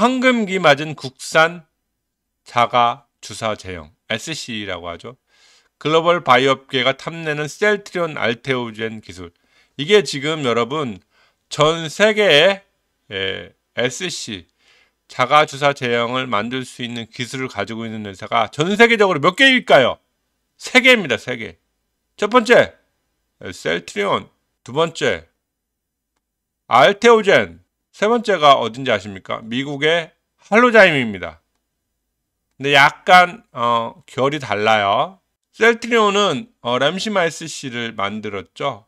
황금기 맞은 국산 자가 주사 제형 SC라고 하죠. 글로벌 바이오업계가 탐내는 셀트리온 알테오젠 기술. 이게 지금 여러분 전 세계에 예, SC 자가 주사 제형을 만들 수 있는 기술을 가지고 있는 회사가 전 세계적으로 몇 개일까요? 세 개입니다. 세 개. 첫 번째 셀트리온, 두 번째 알테오젠, 세 번째가 어딘지 아십니까? 미국의 할로자임입니다. 근데 약간 어, 결이 달라요. 셀트리온은 어, 램시마이스 씨를 만들었죠.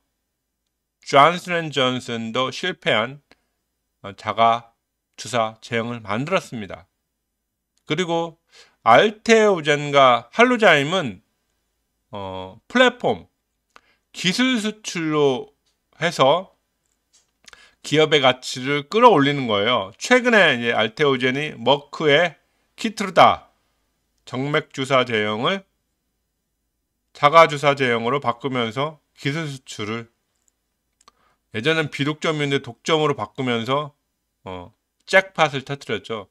존슨 앤 존슨도 실패한 어, 자가 주사 제형을 만들었습니다. 그리고 알테오젠과 할로자임은 어, 플랫폼 기술 수출로 해서 기업의 가치를 끌어올리는 거예요. 최근에 이제 알테오젠이 머크의 키트르다 정맥주사 제형을 자가주사 제형으로 바꾸면서 기술 수출을 예전엔 비독점인데 독점으로 바꾸면서 어, 잭팟을 터뜨렸죠.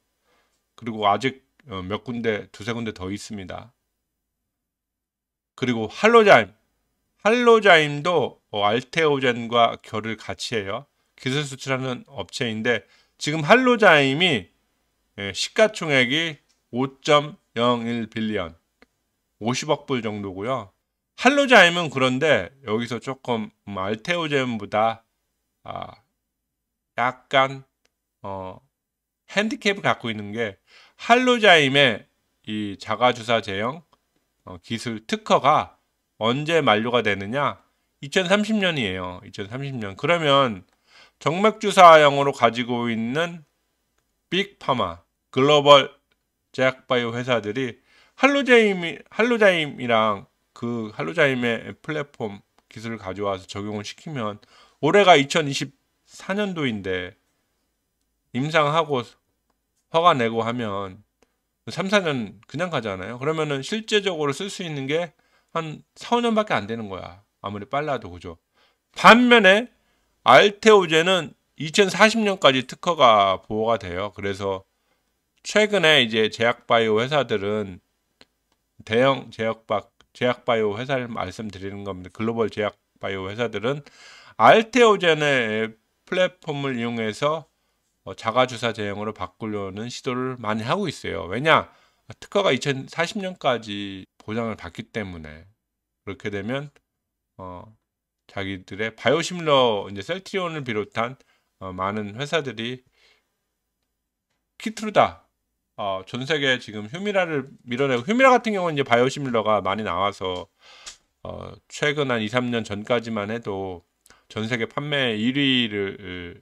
그리고 아직 어, 몇 군데 두세 군데 더 있습니다. 그리고 할로자임 할로자임도 어, 알테오젠과 결을 같이 해요. 기술 수출하는 업체인데 지금 할로자임이 예, 시가총액이 5.01 빌리언 50억 불 정도고요. 할로자임은 그런데 여기서 조금 음, 알테오젠보다 아, 약간 어, 핸디캡을 갖고 있는 게 할로자임의 이 자가주사 제형 어, 기술 특허가 언제 만료가 되느냐? 2030년이에요. 2030년. 그러면 정맥주사형으로 가지고 있는 빅파마, 글로벌 제약바이오 회사들이 할로제임이 할로자임이랑 그 할로자임의 플랫폼 기술을 가져와서 적용을 시키면 올해가 2024년도인데 임상하고 허가 내고 하면 3, 4년 그냥 가잖아요. 그러면은 실제적으로 쓸 수 있는 게 한 4, 5년밖에 안 되는 거야. 아무리 빨라도 그죠. 반면에 알테오제는 2040년까지 특허가 보호가 돼요. 그래서 최근에 이제 제약바이오 회사들은 대형 제약박 제약바이오 회사를 말씀드리는 겁니다. 글로벌 제약바이오 회사들은 알테오젠의 플랫폼을 이용해서 뭐 자가주사 제형으로 바꾸려는 시도를 많이 하고 있어요. 왜냐? 특허가 2040년까지 보장을 받기 때문에 그렇게 되면 어, 자기들의 바이오시밀러 이제 셀트리온을 비롯한 어, 많은 회사들이 키트루다 어, 전 세계 지금 휴미라를 밀어내고 휴미라 같은 경우는 이제 바이오시밀러가 많이 나와서 어, 최근 한 2, 3년 전까지만 해도 전 세계 판매 1위를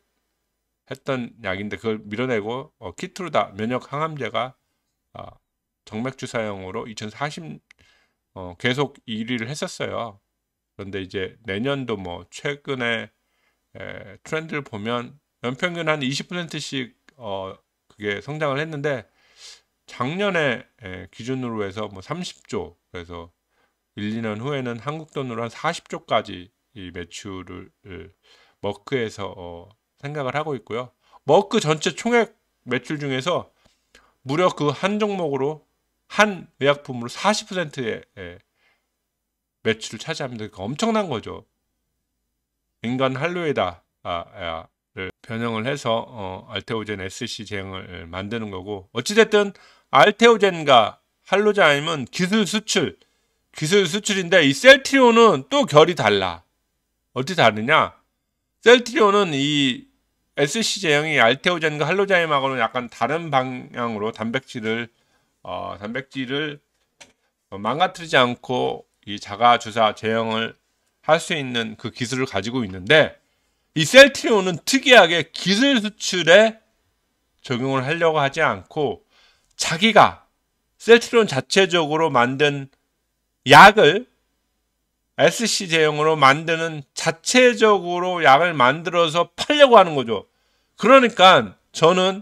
했던 약인데 그걸 밀어내고 어, 키트루다 면역 항암제가 어, 정맥 주사용으로 2040 어, 계속 1위를 했었어요. 그런데 이제 내년도 뭐 최근에 에, 트렌드를 보면 연평균 한 20%씩 어, 그게 성장을 했는데 작년에 에, 기준으로 해서 뭐 30조 그래서 1, 2년 후에는 한국 돈으로 한 40조까지 이 매출을 머크에서 어, 생각을 하고 있고요. 머크 전체 총액 매출 중에서 무려 그 한 종목으로 한 의약품으로 40%의 에, 매출을 차지합니다. 그러니까 엄청난 거죠. 인간 할로에다 아, 아, 를 변형을 해서 어, 알테오젠 SC 제형을 예, 만드는 거고 어찌됐든 알테오젠과 할로자임은 기술 수출 기술 수출인데 이 셀트리온은 또 결이 달라. 어떻 다르냐? 셀트리온은 이 SC 제형이 알테오젠과 할로자임하고는 약간 다른 방향으로 단백질을 어, 단백질을 망가뜨리지 않고 이 자가 주사 제형을 할 수 있는 그 기술을 가지고 있는데 이 셀트리온은 특이하게 기술 수출에 적용을 하려고 하지 않고 자기가 셀트리온 자체적으로 만든 약을 SC 제형으로 만드는 자체적으로 약을 만들어서 팔려고 하는 거죠. 그러니까 저는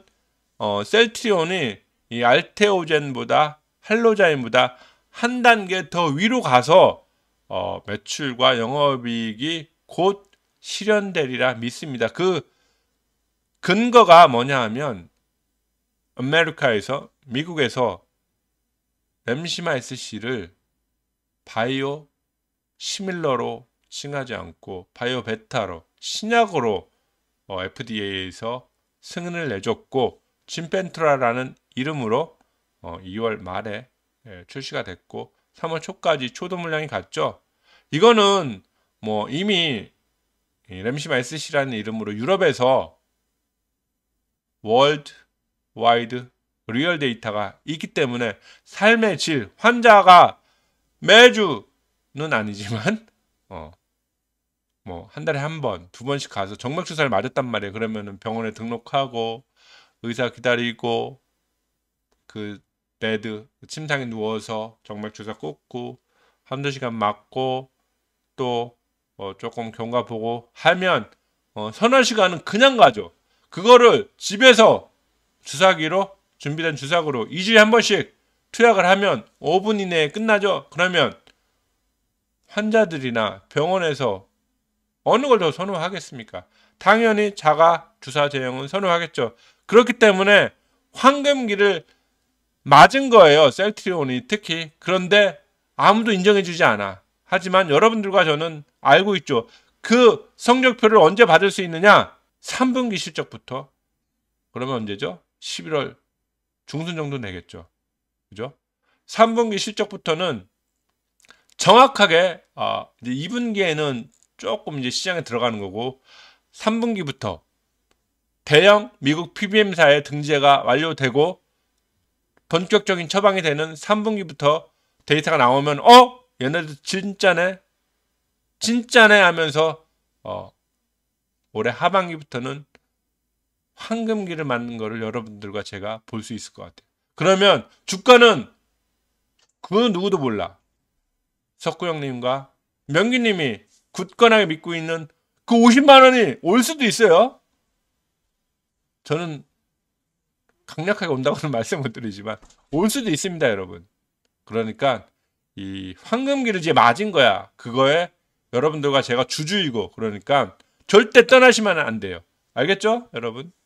어, 셀트리온이 이 알테오젠보다 할로자인보다 한 단계 더 위로 가서 어, 매출과 영업이익이 곧 실현되리라 믿습니다. 그 근거가 뭐냐 하면 아메리카에서 미국에서 램시마 SC를 바이오 시밀러로 칭하지 않고 바이오 베타로 신약으로 어, FDA에서 승인을 내줬고 진펜트라라는 이름으로 어, 2월 말에 예, 출시가 됐고 3월 초까지 초도 물량이 갔죠. 이거는 뭐 이미 램심 SC라는 이름으로 유럽에서 월드 와이드 리얼 데이터가 있기 때문에 삶의 질, 환자가 매주는 아니지만 어, 뭐한 달에 한 번, 두 번씩 가서 정맥 주사를 맞았단 말이에요. 그러면은 병원에 등록하고 의사 기다리고 그 베드 침상에 누워서 정말 주사 꽂고 한두 시간 맞고 또 어, 조금 경과 보고 하면 어, 서너 시간은 그냥 가죠. 그거를 집에서 주사기로 준비된 주사기로 2주에 한 번씩 투약을 하면 5분 이내에 끝나죠. 그러면 환자들이나 병원에서 어느 걸 더 선호하겠습니까? 당연히 자가 주사 제형은 선호하겠죠. 그렇기 때문에 황금기를 맞은 거예요. 셀트리온이 특히. 그런데 아무도 인정해주지 않아. 하지만 여러분들과 저는 알고 있죠. 그 성적표를 언제 받을 수 있느냐? 3분기 실적부터. 그러면 언제죠? 11월 중순 정도 되겠죠. 그죠? 3분기 실적부터는 정확하게 어, 이제 2분기에는 조금 이제 시장에 들어가는 거고 3분기부터 대형 미국 PBM사의 등재가 완료되고 본격적인 처방이 되는 3분기부터 데이터가 나오면 어? 얘네들 진짜네? 진짜네 하면서 어, 올해 하반기부터는 황금기를 맞는 거를 여러분들과 제가 볼 수 있을 것 같아요. 그러면 주가는 그건 누구도 몰라. 석구 형님과 명기님이 굳건하게 믿고 있는 그 50만 원이 올 수도 있어요. 저는 강력하게 온다고는 말씀 못 드리지만 올 수도 있습니다, 여러분. 그러니까 이 황금기를 이제 맞은 거야. 그거에 여러분들과 제가 주주이고 그러니까 절대 떠나시면 안 돼요. 알겠죠, 여러분?